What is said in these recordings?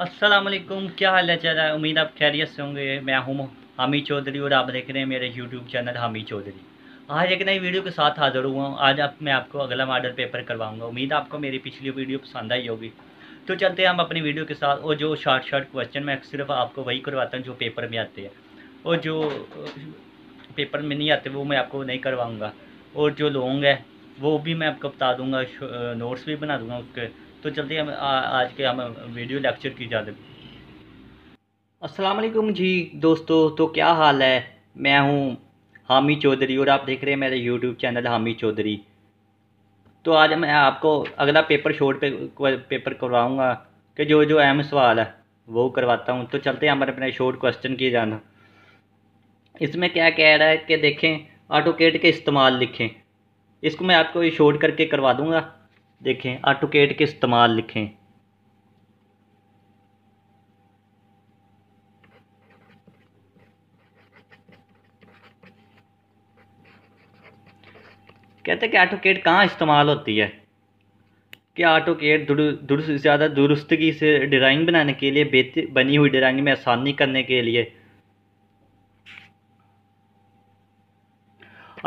असलम क्या हाल है चल है उम्मीद आप खैरियत से होंगे मैं हूँ हामी चौधरी और आप देख रहे हैं मेरे यूट्यूब चैनल हामी चौधरी आज एक नई वीडियो के साथ हाजिर हुआ हूँ आज आप मैं आपको अगला मॉडल पेपर करवाऊँगा उम्मीद आपको मेरी पिछली वीडियो पसंद आई होगी तो चलते हैं हम अपनी वीडियो के साथ और जो शॉर्ट शॉर्ट क्वेश्चन मैं सिर्फ आपको वही करवाता हूँ जो पेपर में आते हैं और जो पेपर uh, में नहीं आते वो मैं आपको नहीं करवाऊँगा और जो लॉन्ग है वो भी मैं आपको बता दूंगा नोट्स भी बना दूंगा उसके तो चलते हम आज के हम वीडियो लेक्चर की जाते असलम जी दोस्तों तो क्या हाल है मैं हूँ हामी चौधरी और आप देख रहे हैं मेरे यूट्यूब चैनल हामी चौधरी तो आज मैं आपको अगला पेपर शॉर्ट पे पेपर करवाऊँगा कि जो जो अहम सवाल है वो करवाता हूँ तो चलते हैं हमारे अपने शॉर्ट क्वेश्चन किए जाना इसमें क्या कह रहा है कि देखें ऑटोकेट के इस्तेमाल लिखें इसको मैं आपको ये करके करवा दूंगा देखें आटोकेट के इस्तेमाल लिखें कहते हैं कि आटोकेट कहाँ इस्तेमाल होती है कि आटोकेट दुरुस्त ज़्यादा दुरुस्तगी से डिज़ाइन बनाने के लिए बेहतर बनी हुई डिज़ाइन में आसानी करने के लिए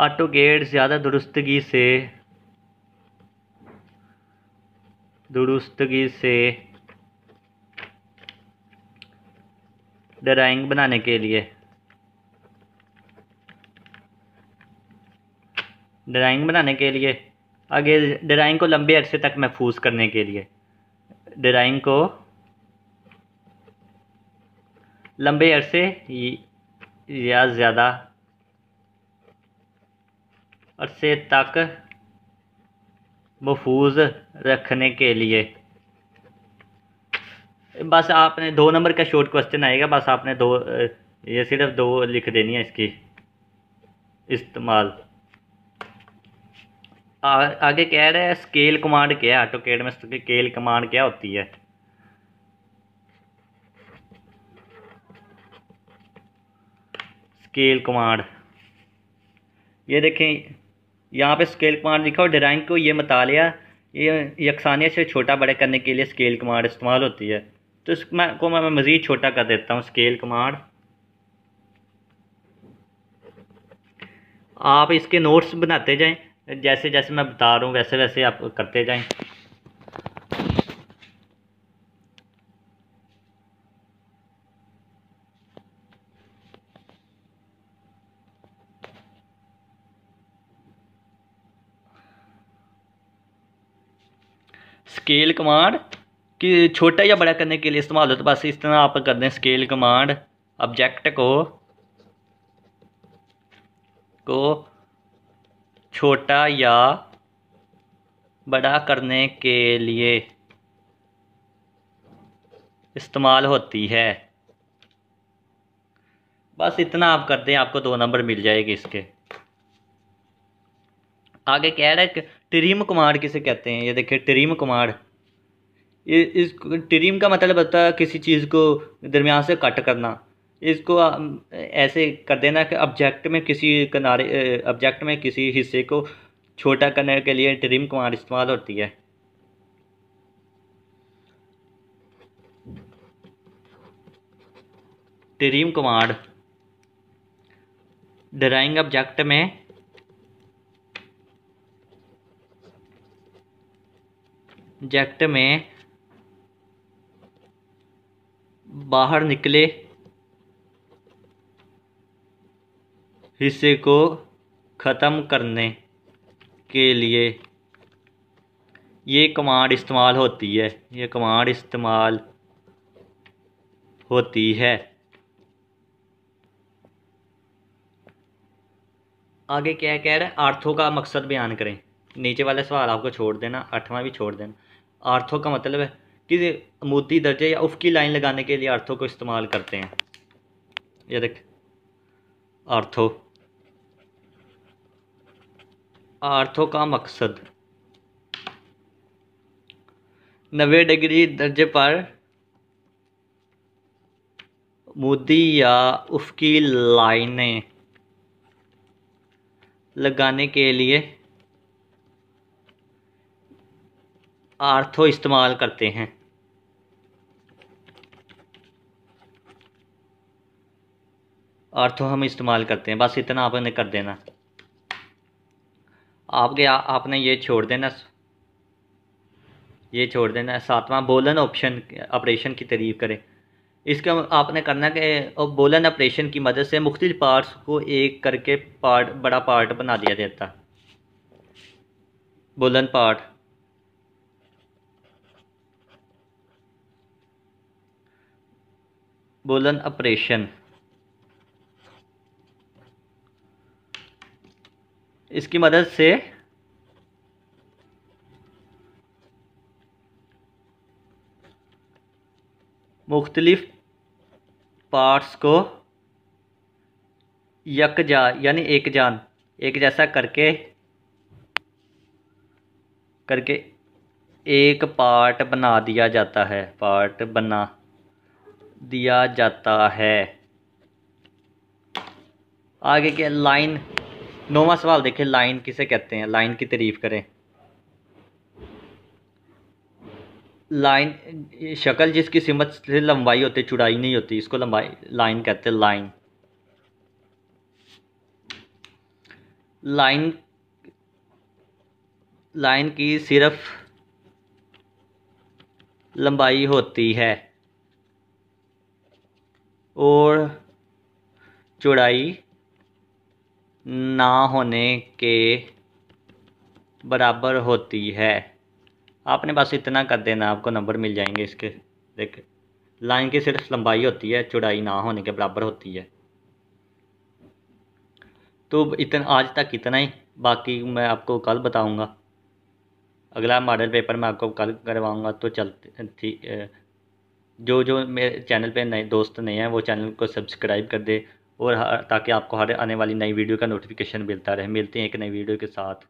ऑटो गेट ज़्यादा दुरुस्तगी से दुरुस्तगी से ड्राइंग बनाने के लिए ड्राइंग बनाने के लिए आगे ड्राइंग को लंबे अरसे तक महफूज करने के लिए ड्राइंग को लंबे अरसे या ज़्यादा अरसे तक महफूज रखने के लिए बस आपने दो नंबर का शॉर्ट क्वेश्चन आएगा बस आपने दो ये सिर्फ दो लिख देनी है इसकी इस्तेमाल आगे कह रहे हैं स्केल कमांड क्या है ऑटोकेड में स्केल कमांड क्या होती है स्केल कमांड ये देखें यहाँ पे स्केल कमांड लिखा हो डिराइंग को ये लिया ये यकसानियत से छोटा बड़े करने के लिए स्केल कमांड इस्तेमाल होती है तो इसको मैं मज़ीद छोटा कर देता हूँ स्केल कमांड आप इसके नोट्स बनाते जाएं जैसे जैसे मैं बता रहा हूँ वैसे वैसे आप करते जाएं स्केल कमांड कि छोटा या बड़ा करने के लिए इस्तेमाल होता है तो बस इस तरह आप कर दें स्केल कमांड ऑब्जेक्ट को को छोटा या बड़ा करने के लिए इस्तेमाल होती है बस इतना आप कर दें आपको दो नंबर मिल जाएगी इसके आगे कह रहा है ट्रीम कुमार किसे कहते हैं ये देखिए ट्रीम कुमार इस ट्रीम का मतलब होता है किसी चीज़ को दरमियान से कट करना इसको ऐसे कर देना कि ऑब्जेक्ट में किसी किनारे ऑब्जेक्ट में किसी हिस्से को छोटा करने के लिए ट्रीम कुमार इस्तेमाल होती है ट्रीम कुमार ड्राइंग ऑब्जेक्ट में जैक्ट में बाहर निकले हिस्से को ख़त्म करने के लिए ये कमांड इस्तेमाल होती है ये कमांड इस्तेमाल होती है आगे क्या कह रहे हैं आर्थों का मकसद बयान करें नीचे वाला सवाल आपको छोड़ देना आठवां भी छोड़ देना आर्थों का मतलब है कि मोती दर्जे या उफ की लाइन लगाने के लिए आर्थों को इस्तेमाल करते हैं ये देख आर्थो आर्थो का मकसद नबे डिग्री दर्जे पर मोदी या उफ की लाइनें लगाने के लिए आर्थो इस्तेमाल करते हैं आर्थो हम इस्तेमाल करते हैं बस इतना आपने कर देना आपके आ, आपने ये छोड़ देना ये छोड़ देना सातवां बोलन ऑप्शन ऑपरेशन की तरीफ करें इसका आपने करना कि बोलन ऑपरेशन की मदद से मुख्त पार्ट्स को एक करके पार्ट बड़ा पार्ट बना दिया जाता बोलन पार्ट बोलन ऑपरेशन इसकी मदद से मुख्तलिफ पार्ट्स को यकजा यानी एक जान एक जैसा करके करके एक पार्ट बना दिया जाता है पार्ट बना दिया जाता है आगे के लाइन नौवा सवाल देखिए लाइन किसे कहते हैं लाइन की तारीफ करें लाइन शक्ल जिसकी सिमत से लंबाई होती चुड़ाई नहीं होती इसको लंबाई लाइन कहते हैं लाइन लाइन लाइन की सिर्फ लंबाई होती है और चौड़ाई ना होने के बराबर होती है आपने बस इतना कर देना आपको नंबर मिल जाएंगे इसके देख लाइन की सिर्फ लंबाई होती है चौड़ाई ना होने के बराबर होती है तो इतना आज तक इतना ही बाकी मैं आपको कल बताऊंगा अगला मॉडल पेपर मैं आपको कल करवाऊंगा तो चलते ठीक जो जो मेरे चैनल पे नए दोस्त नए हैं वो चैनल को सब्सक्राइब कर दे और ताकि आपको हर आने वाली नई वीडियो का नोटिफिकेशन मिलता रहे मिलते हैं एक नई वीडियो के साथ